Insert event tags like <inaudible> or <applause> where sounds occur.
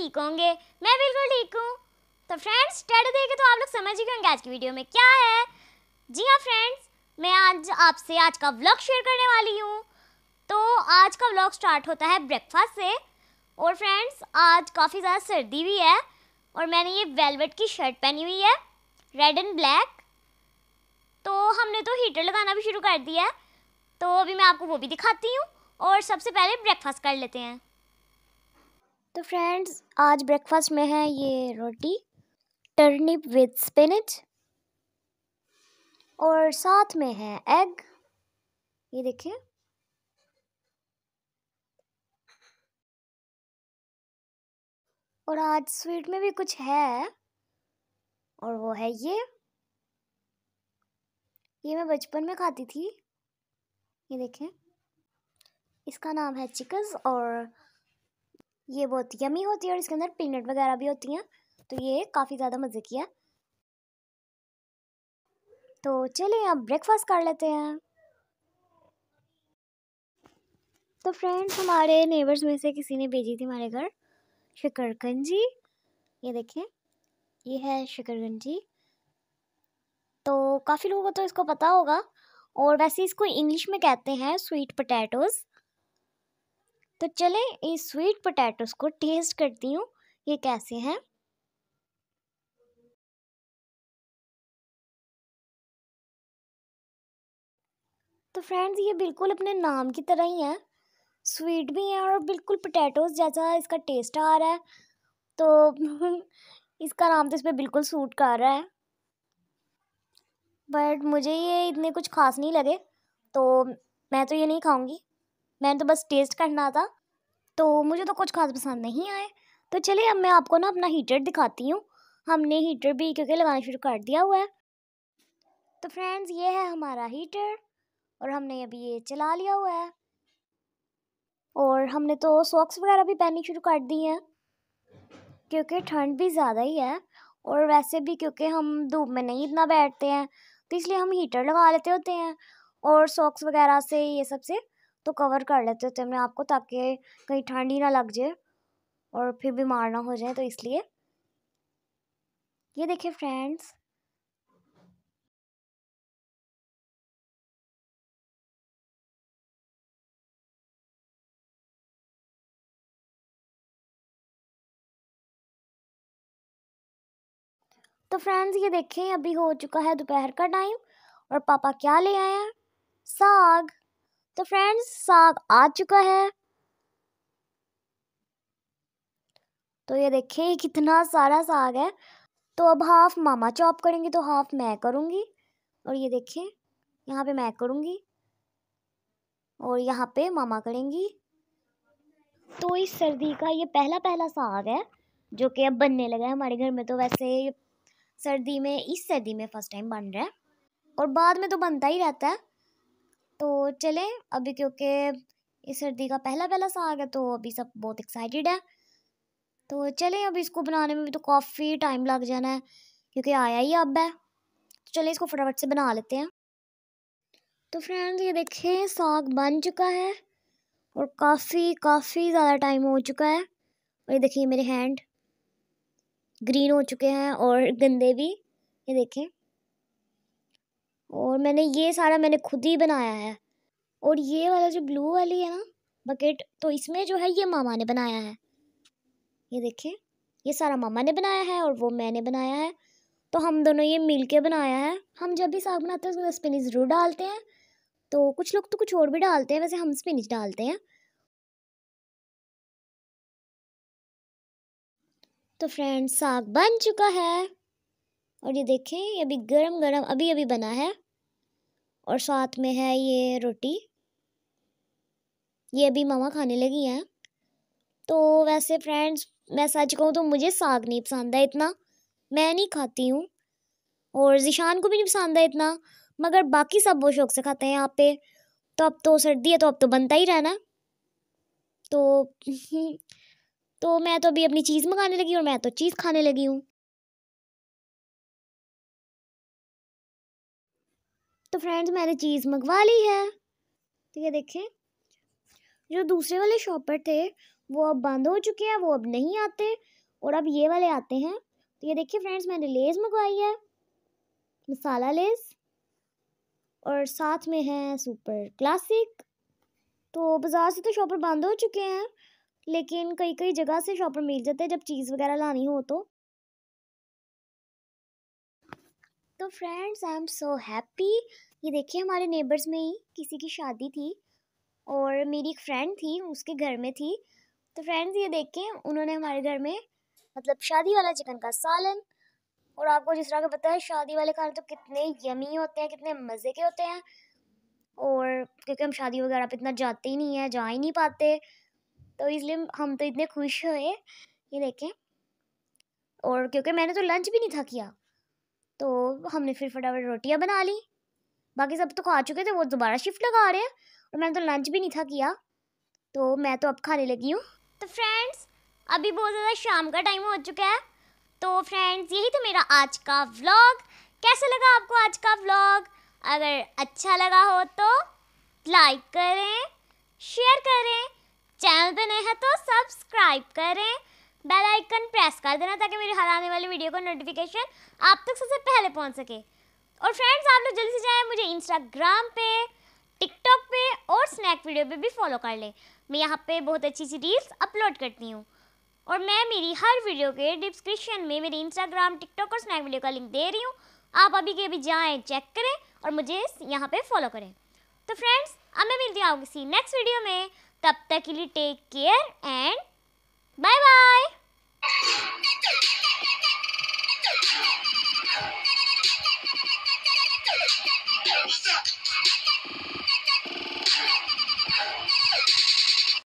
ठीक होंगे मैं बिल्कुल ठीक हूँ तो फ्रेंड्स टैडो देखे तो आप लोग समझ ही होंगे आज की वीडियो में क्या है जी हाँ फ्रेंड्स मैं आज आपसे आज का व्लॉग शेयर करने वाली हूँ तो आज का व्लॉग स्टार्ट होता है ब्रेकफास्ट से और फ्रेंड्स आज काफ़ी ज़्यादा सर्दी भी है और मैंने ये वेलवेट की शर्ट पहनी हुई है रेड एंड ब्लैक तो हमने तो हीटर लगाना भी शुरू कर दिया है तो अभी मैं आपको वो भी दिखाती हूँ और सबसे पहले ब्रेकफास्ट कर लेते हैं तो फ्रेंड्स आज ब्रेकफास्ट में है ये रोटी टर्निप विद स्पिनच और साथ में है एग ये देखिए और आज स्वीट में भी कुछ है और वो है ये ये मैं बचपन में खाती थी ये देखें इसका नाम है चिकन और ये बहुत यमी होती है और इसके अंदर पीनट वगैरह भी होती हैं तो ये काफ़ी ज़्यादा मज़े की है तो चलिए अब ब्रेकफास्ट कर लेते हैं तो फ्रेंड्स हमारे नेबर्स में से किसी ने भेजी थी हमारे घर शिकरगंजी ये देखें ये है जी तो काफ़ी लोगों को तो इसको पता होगा और वैसे इसको इंग्लिश में कहते हैं स्वीट पोटैटोज़ तो चले इस स्वीट पोटैटोस को टेस्ट करती हूँ ये कैसे हैं तो फ्रेंड्स ये बिल्कुल अपने नाम की तरह ही है स्वीट भी है और बिल्कुल पोटैटोस जैसा इसका टेस्ट आ रहा है तो <laughs> इसका नाम तो इस पर बिल्कुल सूट कर रहा है बट मुझे ये इतने कुछ खास नहीं लगे तो मैं तो ये नहीं खाऊंगी मैंने तो बस टेस्ट करना था तो मुझे तो कुछ खास पसंद नहीं आए तो चलिए अब मैं आपको ना अपना हीटर दिखाती हूँ हमने हीटर भी क्योंकि लगाना शुरू कर दिया हुआ है तो फ्रेंड्स ये है हमारा हीटर और हमने अभी ये चला लिया हुआ है और हमने तो सॉक्स वगैरह भी पहननी शुरू कर दी हैं क्योंकि ठंड भी ज़्यादा ही है और वैसे भी क्योंकि हम धूप में नहीं इतना बैठते हैं तो इसलिए हम हीटर लगा लेते होते हैं और सॉक्स वगैरह से ये सब से तो कवर कर लेते थे मैं आपको ताकि कहीं ठंड ही ना लग जाए और फिर बीमार ना हो जाए तो इसलिए ये देखिए फ्रेंड्स तो फ्रेंड्स ये देखें अभी हो चुका है दोपहर का टाइम और पापा क्या ले आए हैं साग तो फ्रेंड्स साग आ चुका है तो ये देखिए कितना सारा साग है तो अब हाफ मामा चॉप करेंगे तो हाफ मैं करूँगी और ये देखिए यहाँ पे मैं करूँगी और यहाँ पे मामा करेंगी तो इस सर्दी का ये पहला पहला साग है जो कि अब बनने लगा है हमारे घर में तो वैसे सर्दी में इस सर्दी में फ़र्स्ट टाइम बन रहा है और बाद में तो बनता ही रहता है तो चलें अभी क्योंकि इस सर्दी का पहला पहला साग है तो अभी सब बहुत एक्साइटेड है तो चलें अभी इसको बनाने में भी तो काफ़ी टाइम लग जाना है क्योंकि आया ही अब है तो चलें इसको फटाफट से बना लेते हैं तो फ्रेंड्स ये देखें साग बन चुका है और काफ़ी काफ़ी ज़्यादा टाइम हो चुका है और ये देखिए मेरे हैंड ग्रीन हो चुके हैं और गंदे भी ये देखें और मैंने ये सारा मैंने खुद ही बनाया है और ये वाला जो ब्लू वाली है ना बकेट तो इसमें जो है ये मामा ने बनाया है ये देखिए ये सारा मामा ने बनाया है और वो मैंने बनाया है तो हम दोनों ये मिल के बनाया है हम जब भी साग बनाते हैं उसमें स्पिनिच तो ज़रूर डालते हैं तो कुछ लोग तो कुछ और भी डालते हैं वैसे हम स्पिनिच डालते हैं तो फ्रेंड्स साग बन चुका है और ये देखें ये अभी गरम गरम अभी अभी बना है और साथ में है ये रोटी ये अभी मामा खाने लगी हैं तो वैसे फ्रेंड्स मैं सच कहूँ तो मुझे साग नहीं पसंद है इतना मैं नहीं खाती हूँ और जिशान को भी नहीं पसंद है इतना मगर बाकी सब बहुत शौक से खाते हैं यहाँ पे तो अब तो सर्दी है तो अब तो बनता ही रहना तो <laughs> तो मैं तो अभी अपनी चीज़ मंगाने लगी और मैं तो चीज़ खाने लगी हूँ तो फ्रेंड्स मैंने चीज़ मंगवा ली है तो ये देखें जो दूसरे वाले शॉपर थे वो अब बंद हो चुके हैं वो अब नहीं आते और अब ये वाले आते हैं तो ये देखिए फ्रेंड्स मैंने लेस मंगवाई है मसाला लेस और साथ में है सुपर क्लासिक तो बाज़ार से तो शॉपर बंद हो चुके हैं लेकिन कई कई जगह से शॉपर मिल जाते हैं जब चीज़ वगैरह लानी हो तो तो friends I am so happy ये देखिए हमारे नेबर्स में ही किसी की शादी थी और मेरी एक फ्रेंड थी उसके घर में थी तो फ्रेंड्स ये देख के उन्होंने हमारे घर में मतलब शादी वाला चिकन का सालन और आपको जिस तरह का पता है शादी वाले खाने तो कितने यमी होते हैं कितने मज़े के होते हैं और क्योंकि हम शादी वगैरह पर इतना जाते ही नहीं है जा ही नहीं पाते तो इसलिए हम तो इतने खुश हुए ये देखें और क्योंकि मैंने तो लंच भी नहीं था किया तो हमने फिर फटाफट रोटियाँ बना ली बाकी सब तो खा चुके थे वो दोबारा शिफ्ट लगा रहे हैं और मैंने तो लंच भी नहीं था किया तो मैं तो अब खाने लगी हूँ तो फ्रेंड्स अभी बहुत ज़्यादा शाम का टाइम हो चुका है तो फ्रेंड्स यही तो मेरा आज का व्लॉग कैसा लगा आपको आज का व्लॉग अगर अच्छा लगा हो तो लाइक करें शेयर करें चैनल पर नए हैं तो सब्सक्राइब करें बेल आइकन प्रेस कर देना ताकि मेरी हर आने वाली वीडियो का नोटिफिकेशन आप तक सबसे पहले पहुंच सके और फ्रेंड्स आप लोग जल्दी से जाएं मुझे इंस्टाग्राम पे टिकटॉक पे और स्नैक वीडियो पे भी फॉलो कर लें मैं यहाँ पे बहुत अच्छी अच्छी रील्स अपलोड करती हूँ और मैं मेरी हर वीडियो के डिस्क्रिप्शन में मेरी इंस्टाग्राम टिकटॉक और स्नैक वीडियो का लिंक दे रही हूँ आप अभी के अभी जाएँ चेक करें और मुझे यहाँ पर फॉलो करें तो फ्रेंड्स अब मैं मिलती हूँ किसी नेक्स्ट वीडियो में तब तक के लिए take care and bye bye